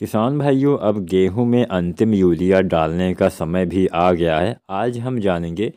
किसान भाइयों अब गेहूं में अंतिम यूरिया डालने का समय भी आ गया है आज हम जानेंगे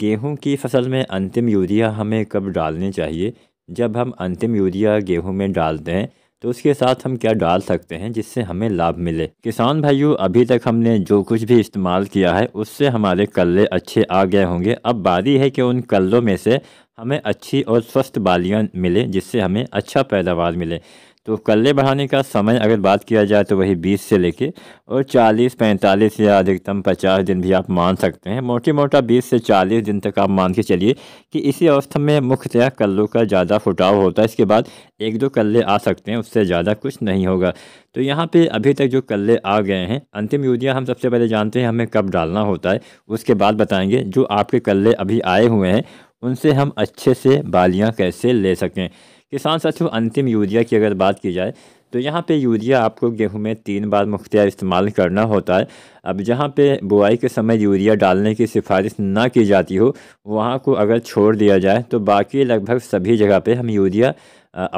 गेहूं की फसल में अंतिम यूरिया हमें कब डालनी चाहिए जब हम अंतिम यूरिया गेहूं में डालते हैं तो उसके साथ हम क्या डाल सकते हैं जिससे हमें लाभ मिले किसान भाइयों अभी तक हमने जो कुछ भी इस्तेमाल किया है उससे हमारे कल्ले अच्छे आ गए होंगे अब बारी है कि उन कल्लों में से हमें अच्छी और स्वस्थ बालियाँ मिले जिससे हमें अच्छा पैदावार मिले तो कल्ले बढ़ाने का समय अगर बात किया जाए तो वही 20 से लेके और 40 45 या अधिकतम 50 दिन भी आप मान सकते हैं मोटी मोटा 20 से 40 दिन तक आप मान के चलिए कि इसी अवस्था में मुख्यतः कल्लों का ज़्यादा फुटाव होता है इसके बाद एक दो कल्ले आ सकते हैं उससे ज़्यादा कुछ नहीं होगा तो यहाँ पे अभी तक जो कल्ले आ गए हैं अंतिम यूरिया हम सबसे पहले जानते हैं हमें कब डालना होता है उसके बाद बताएँगे जो आपके कल्ले अभी आए हुए हैं उनसे हम अच्छे से बालियाँ कैसे ले सकें किसान साथियों अंतिम यूरिया की अगर बात की जाए तो यहाँ पे यूरिया आपको गेहूं में तीन बार मुख्तार इस्तेमाल करना होता है अब जहाँ पे बुआई के समय यूरिया डालने की सिफारिश ना की जाती हो वहाँ को अगर छोड़ दिया जाए तो बाकी लगभग सभी जगह पे हम यूरिया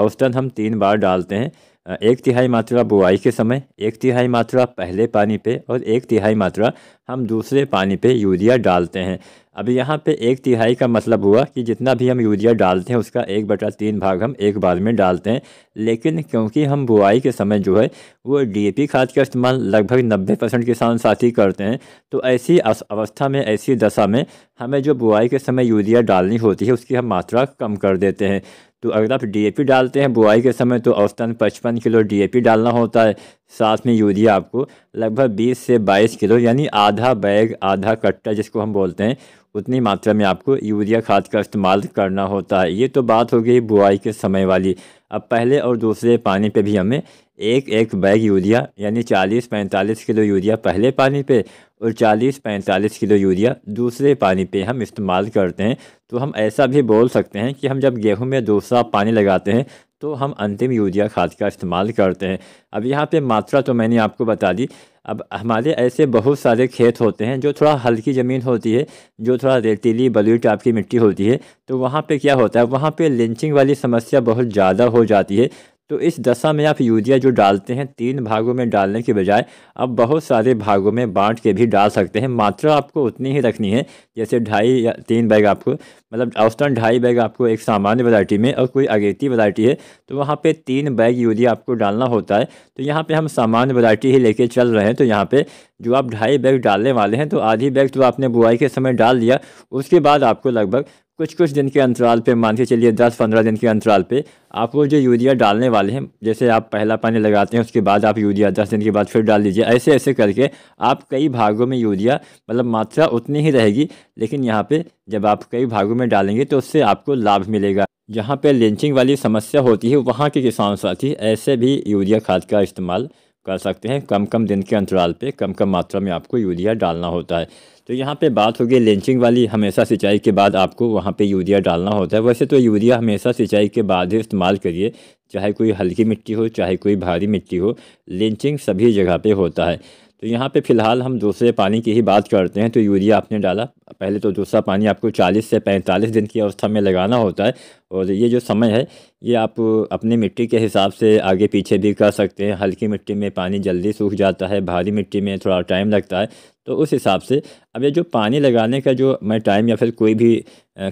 औसतन हम तीन बार डालते हैं एक तिहाई मात्रा बुआई के समय एक तिहाई मात्रा पहले पानी पे और एक तिहाई मात्रा हम दूसरे पानी पे यूरिया डालते हैं अब यहाँ पे एक तिहाई का मतलब हुआ कि जितना भी हम यूरिया डालते हैं उसका एक बटा तीन भाग हम एक बार में डालते हैं लेकिन क्योंकि हम बुआई के समय जो है वो डी खाद का इस्तेमाल लगभग नब्बे परसेंट किसान साथी करते हैं तो ऐसी अवस्था में ऐसी दशा में हमें जो बुआई के समय यूरिया डालनी होती है उसकी हम मात्रा कम कर देते हैं तो अगर आप डी डालते हैं बुआई के समय तो औसतन पचपन किलो डी डालना होता है साथ में यूरिया आपको लगभग बीस से बाईस किलो यानी आधा बैग आधा कट्टा जिसको हम बोलते हैं उतनी मात्रा में आपको यूरिया खाद का इस्तेमाल करना होता है ये तो बात हो गई बुआई के समय वाली अब पहले और दूसरे पानी पे भी हमें एक एक बैग यूरिया यानी चालीस पैंतालीस किलो यूरिया पहले पानी पे और चालीस पैंतालीस किलो यूरिया दूसरे पानी पे हम इस्तेमाल करते हैं तो हम ऐसा भी बोल सकते हैं कि हम जब गेहूं में दूसरा पानी लगाते हैं तो हम अंतिम यूरिया खाद का इस्तेमाल करते हैं अब यहाँ पे मात्रा तो मैंने आपको बता दी अब हमारे ऐसे बहुत सारे खेत होते हैं जो थोड़ा हल्की ज़मीन होती है जो थोड़ा रेतीली बलुई टाइप की मिट्टी होती है तो वहाँ पे क्या होता है वहाँ पे लिंचिंग वाली समस्या बहुत ज़्यादा हो जाती है तो इस दशा में आप यूरिया जो डालते हैं तीन भागों में डालने के बजाय आप बहुत सारे भागों में बांट के भी डाल सकते हैं मात्रा आपको उतनी ही रखनी है जैसे ढाई या तीन बैग आपको मतलब औसतन ढाई बैग आपको एक सामान्य वैरायटी में और कोई अगेती वैरायटी है तो वहाँ पे तीन बैग यूरिया आपको डालना होता है तो यहाँ पर हम सामान्य वैरायटी ही लेके चल रहे हैं तो यहाँ पर जो आप ढाई बैग डालने वाले हैं तो आधी बैग तो आपने बुआई के समय डाल दिया उसके बाद आपको लगभग कुछ कुछ दिन के अंतराल पे मान के चलिए दस पंद्रह दिन के अंतराल पे आप वो जो यूरिया डालने वाले हैं जैसे आप पहला पानी लगाते हैं उसके बाद आप यूरिया दस दिन के बाद फिर डाल दीजिए ऐसे ऐसे करके आप कई भागों में यूरिया मतलब मात्रा उतनी ही रहेगी लेकिन यहाँ पे जब आप कई भागों में डालेंगे तो उससे आपको लाभ मिलेगा जहाँ पर लिंचिंग वाली समस्या होती है वहाँ के किसान साथी ऐसे भी यूरिया खाद का इस्तेमाल कर सकते हैं कम कम दिन के अंतराल पे कम कम मात्रा में आपको यूरिया डालना होता है तो यहाँ पे बात होगी लेंचिंग वाली हमेशा सिंचाई के बाद आपको वहाँ पे यूरिया डालना होता है वैसे तो यूरिया हमेशा सिंचाई के बाद ही इस्तेमाल करिए चाहे कोई हल्की मिट्टी हो चाहे कोई भारी मिट्टी हो लेंचिंग सभी जगह पर होता है तो यहाँ पर फ़िलहाल हम दूसरे पानी की ही बात करते हैं तो यूरिया आपने डाला पहले तो दूसरा पानी आपको 40 से 45 दिन की अवस्था में लगाना होता है और ये जो समय है ये आप अपनी मिट्टी के हिसाब से आगे पीछे भी कर सकते हैं हल्की मिट्टी में पानी जल्दी सूख जाता है भारी मिट्टी में थोड़ा टाइम लगता है तो उस हिसाब से अब ये जो पानी लगाने का जो मैं टाइम या फिर कोई भी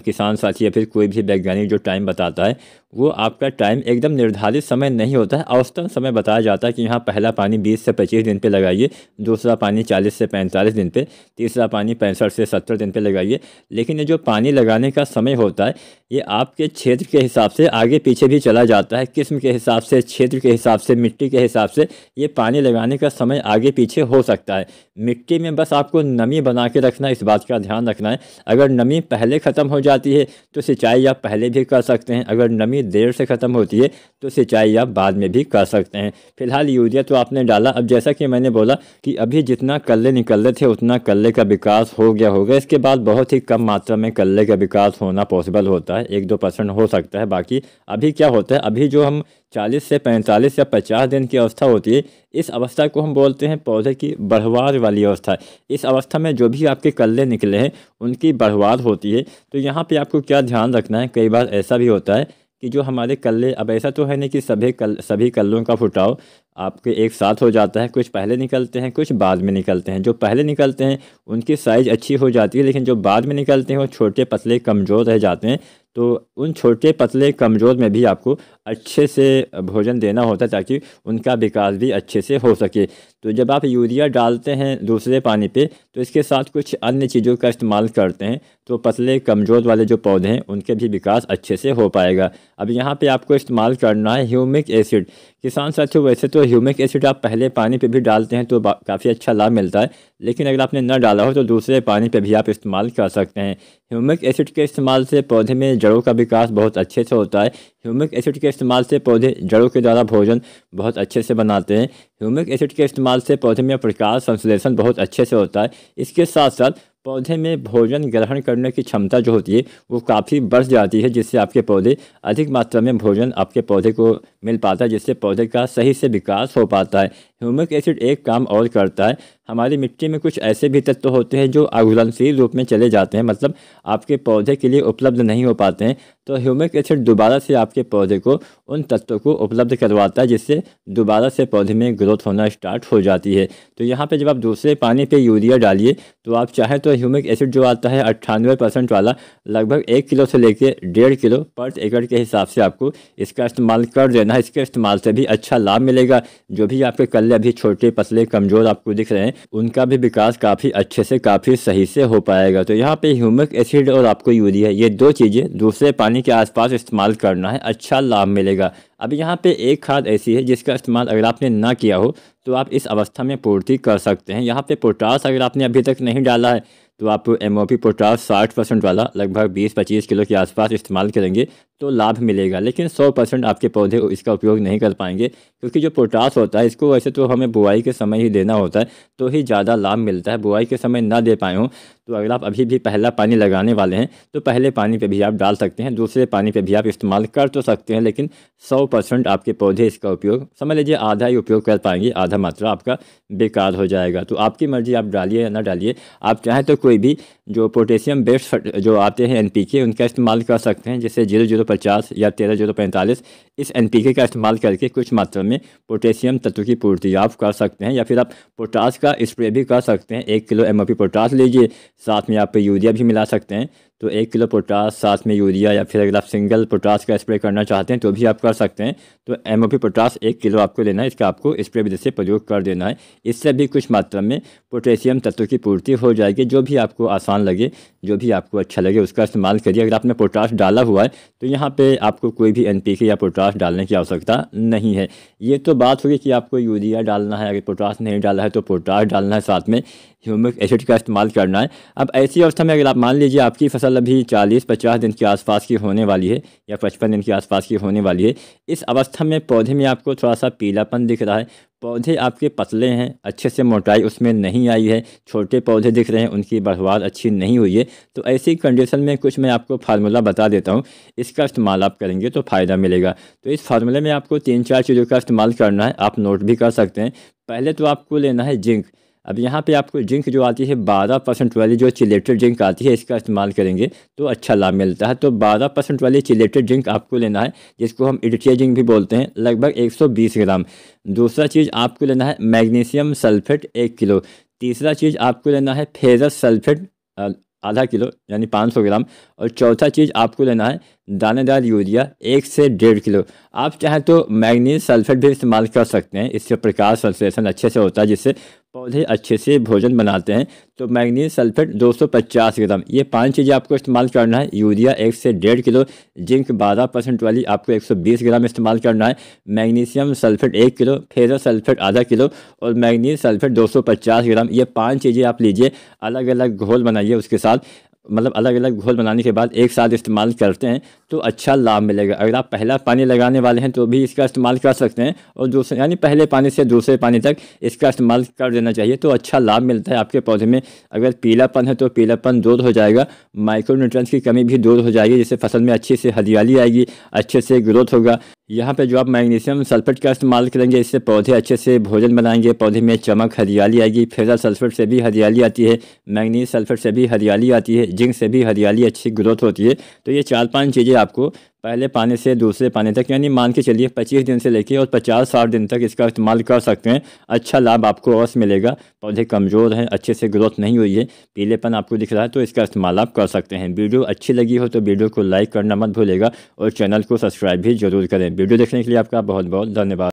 किसान साथी या फिर कोई भी वैज्ञानिक जो टाइम बताता है वो आपका टाइम एकदम निर्धारित समय नहीं होता है औसतन समय बताया जाता है कि यहाँ पहला पानी 20 से 25 दिन पे लगाइए दूसरा पानी 40 से 45 दिन पे तीसरा पानी पैंसठ से 70 दिन दिन पे लगाइए लेकिन ये जो पानी लगाने का समय होता है ये आपके क्षेत्र के हिसाब से आगे पीछे भी चला जाता है किस्म के हिसाब से क्षेत्र के हिसाब से मिट्टी के हिसाब से ये पानी लगाने का समय आगे पीछे हो सकता है मिट्टी में बस आपको नमी बना के रखना इस बात का ध्यान रखना है अगर नमी पहले ख़त्म हो जाती है तो सिंचाई आप पहले भी कर सकते हैं अगर नमी देर से ख़त्म होती है तो सिंचाई आप बाद में भी कर सकते हैं फिलहाल यूरिया तो आपने डाला अब जैसा कि मैंने बोला कि अभी जितना कल्ले निकल रहे थे उतना कल्ले का विकास हो गया होगा इसके उसके बाद बहुत ही कम मात्रा में कल्ले का विकास होना पॉसिबल होता है एक दो परसेंट हो सकता है बाकी अभी क्या होता है अभी जो हम 40 से 45 या 50 दिन की अवस्था होती है इस अवस्था को हम बोलते हैं पौधे की बढ़वार वाली अवस्था इस अवस्था में जो भी आपके कल्ले निकले हैं उनकी बढ़वार होती है तो यहाँ पर आपको क्या ध्यान रखना है कई बार ऐसा भी होता है कि जो हमारे कल्ले अब ऐसा तो है नहीं कि सभी कल सभी कल्लों का फुटाव आपके एक साथ हो जाता है कुछ पहले निकलते हैं कुछ बाद में निकलते हैं जो पहले निकलते हैं उनकी साइज़ अच्छी हो जाती है लेकिन जो बाद में निकलते हैं वो छोटे पतले कमज़ोर रह जाते हैं तो उन छोटे पतले कमज़ोर में भी आपको अच्छे से भोजन देना होता है ताकि उनका विकास भी अच्छे से हो सके तो जब आप यूरिया डालते हैं दूसरे पानी पे तो इसके साथ कुछ अन्य चीज़ों का इस्तेमाल करते हैं तो पतले कमज़ोर वाले जो पौधे हैं उनके भी विकास अच्छे से हो पाएगा अब यहाँ पे आपको इस्तेमाल करना है ह्यूमिक एसिड किसान साथियों वैसे तो ह्यूमिक एसिड आप पहले पानी पे भी डालते हैं तो काफ़ी अच्छा लाभ मिलता है लेकिन अगर आपने न डाला हो तो दूसरे पानी पे भी आप इस्तेमाल कर सकते हैं ह्यूमिक एसिड के इस्तेमाल से पौधे में जड़ों का विकास बहुत अच्छे से होता है ह्यूमिक एसिड के इस्तेमाल से पौधे जड़ों के द्वारा भोजन बहुत अच्छे से बनाते हैं ह्यूमिक एसिड के इस्तेमाल से पौधे में प्रकाश संश्लेषण बहुत अच्छे से होता है इसके साथ साथ पौधे में भोजन ग्रहण करने की क्षमता जो होती है वो काफ़ी बढ़ जाती है जिससे आपके पौधे अधिक मात्रा में भोजन आपके पौधे को मिल पाता है जिससे पौधे का सही से विकास हो पाता है ह्यूमिक एसिड एक काम और करता है हमारी मिट्टी में कुछ ऐसे भी तत्व तो होते हैं जो अघुलनशील रूप में चले जाते हैं मतलब आपके पौधे के लिए उपलब्ध नहीं हो पाते हैं तो ह्यूमिक एसिड दोबारा से आपके पौधे को उन तत्वों को उपलब्ध करवाता है जिससे दोबारा से पौधे में ग्रोथ होना स्टार्ट हो जाती है तो यहाँ पर जब आप दूसरे पानी पर यूरिया डालिए तो आप चाहें तो ह्यूमिक एसिड जो आता है अट्ठानवे परसेंट वाला लगभग एक किलो से लेकर डेढ़ किलो पर एकड़ के हिसाब से आपको इसका इस्तेमाल कर देना है इसके इस्तेमाल से भी अच्छा लाभ मिलेगा जो भी आपके कल पल्ले अभी छोटे पतले कमजोर आपको दिख रहे हैं उनका भी विकास काफ़ी अच्छे से काफ़ी सही से हो पाएगा तो यहाँ पे ह्यूमिक एसिड और आपको यूरिया ये दो चीज़ें दूसरे पानी के आसपास इस्तेमाल करना है अच्छा लाभ मिलेगा अब यहाँ पे एक खाद ऐसी है जिसका इस्तेमाल अगर आपने ना किया हो तो आप इस अवस्था में पूर्ति कर सकते हैं यहाँ पे पोटास अगर आपने अभी तक नहीं डाला है तो आप एम ओ पी पोटास साठ परसेंट वाला लगभग बीस पच्चीस किलो के आसपास इस्तेमाल करेंगे तो लाभ मिलेगा लेकिन सौ परसेंट आपके पौधे इसका उपयोग नहीं कर पाएंगे क्योंकि जो पोटास होता है इसको वैसे तो हमें बुआई के समय ही देना होता है तो ही ज़्यादा लाभ मिलता है बुआई के समय ना दे पाए हों तो अगर आप अभी भी पहला पानी लगाने वाले हैं तो पहले पानी पे भी आप डाल सकते हैं दूसरे पानी पे भी आप इस्तेमाल कर तो सकते हैं लेकिन 100 परसेंट आपके पौधे इसका उपयोग समझ लीजिए आधा ही उपयोग कर पाएंगे आधा मात्रा आपका बेकार हो जाएगा तो आपकी मर्ज़ी आप डालिए या ना डालिए आप चाहें तो कोई भी जो पोटेशियम बेस्ड जो आते हैं एन उनका इस्तेमाल कर सकते हैं जैसे जीरो जीरो पचास या तेरह जीरो पैंतालीस इस एन का इस्तेमाल करके कुछ मात्रा में पोटेशियम तत्व की पूर्ति आप कर सकते हैं या फिर आप पोटास का स्प्रे भी कर सकते हैं एक किलो एम पोटास लीजिए साथ में आप यूरिया भी मिला सकते हैं तो एक किलो पोटास साथ में यूरिया या फिर अगर आप सिंगल पोटास का स्प्रे करना चाहते हैं तो भी आप कर सकते हैं तो एम ओ पी पोटास एक किलो आपको लेना है इसका आपको स्प्रे विधि से प्रयोग कर देना है इससे भी कुछ मात्रा में पोटेशियम तत्व की पूर्ति हो जाएगी जो भी आपको आसान लगे जो भी आपको अच्छा लगे उसका इस्तेमाल करिए अगर आपने पोटास डाला हुआ है तो यहाँ पर आपको कोई भी एन पी के या पोटास डालने की आवश्यकता नहीं है ये तो बात होगी कि आपको यूरिया डालना है अगर पोटास नहीं डाला है तो पोटास डालना है साथ में ह्यूमिक एसिड का इस्तेमाल करना है अब ऐसी अवस्था में अगर आप मान लीजिए आपकी फसल फसल अभी चालीस पचास दिन के आसपास की होने वाली है या पचपन दिन के आसपास की होने वाली है इस अवस्था में पौधे में आपको थोड़ा सा पीलापन दिख रहा है पौधे आपके पतले हैं अच्छे से मोटाई उसमें नहीं आई है छोटे पौधे दिख रहे हैं उनकी बढ़वार अच्छी नहीं हुई है तो ऐसी कंडीशन में कुछ मैं आपको फार्मूला बता देता हूँ इसका इस्तेमाल आप करेंगे तो फ़ायदा मिलेगा तो इस फार्मूले में आपको तीन चार चीज़ों का इस्तेमाल करना है आप नोट भी कर सकते हैं पहले तो आपको लेना है जिंक अब यहाँ पे आपको जिंक जो आती है बारह परसेंट वाली जो चिलेटेड जिंक आती है इसका इस्तेमाल करेंगे तो अच्छा लाभ मिलता है तो बारह परसेंट वाली चिलेटेड जिंक आपको लेना है जिसको हम इडिटिया जिंक भी बोलते हैं लगभग एक सौ बीस ग्राम दूसरा चीज़ आपको लेना है मैग्नीशियम सल्फेट एक किलो तीसरा चीज़ आपको लेना है फेजस सल्फेट आधा किलो यानी 500 ग्राम और चौथा चीज़ आपको लेना है दानेदार यूरिया एक से डेढ़ किलो आप चाहें तो मैग्नीज सल्फेट भी इस्तेमाल कर सकते हैं इससे प्रकाश संश्लेषण अच्छे से होता है जिससे पौधे अच्छे से भोजन बनाते हैं तो मैग्नीज सल्फेट 250 ग्राम ये पांच चीज़ें आपको इस्तेमाल करना है यूरिया एक से डेढ़ किलो जिंक 12 परसेंट वाली आपको 120 ग्राम इस्तेमाल करना है मैग्नीशियम सल्फेट एक किलो फेरो सल्फेट आधा किलो और मैग्नीज सल्फेट 250 ग्राम ये पांच चीज़ें आप लीजिए अलग अलग घोल बनाइए उसके साथ मतलब अलग अलग घोल बनाने के बाद एक साथ इस्तेमाल करते हैं तो अच्छा लाभ मिलेगा अगर आप पहला पानी लगाने वाले हैं तो भी इसका इस्तेमाल कर सकते हैं और दूसरे यानी पहले पानी से दूसरे पानी तक इसका इस्तेमाल कर देना चाहिए तो अच्छा लाभ मिलता है आपके पौधे में अगर पीलापन है तो पीलापन दूर हो जाएगा माइक्रोन्यूट्रंस की कमी भी दूर हो जाएगी जिससे फसल में अच्छी से हरियाली आएगी अच्छे से ग्रोथ होगा यहाँ पे जो आप मैग्नीशियम सल्फेट का इस्तेमाल करेंगे इससे पौधे अच्छे से भोजन बनाएंगे पौधे में चमक हरियाली आएगी फेजा सल्फेट से भी हरियाली आती है मैग्नीशियम सल्फेट से भी हरियाली आती है जिंक से भी हरियाली अच्छी ग्रोथ होती है तो ये चार पांच चीज़ें चाहिए आपको पहले पानी से दूसरे पानी तक यानी मान के चलिए पच्चीस दिन से लेके और पचास साठ दिन तक इसका इस्तेमाल कर सकते हैं अच्छा लाभ आपको और मिलेगा पौधे कमज़ोर हैं अच्छे से ग्रोथ नहीं हुई है पीलेपन आपको दिख रहा है तो इसका इस्तेमाल आप कर सकते हैं वीडियो अच्छी लगी हो तो वीडियो को लाइक करना मत भूलेगा और चैनल को सब्सक्राइब भी जरूर करें वीडियो देखने के लिए आपका बहुत बहुत धन्यवाद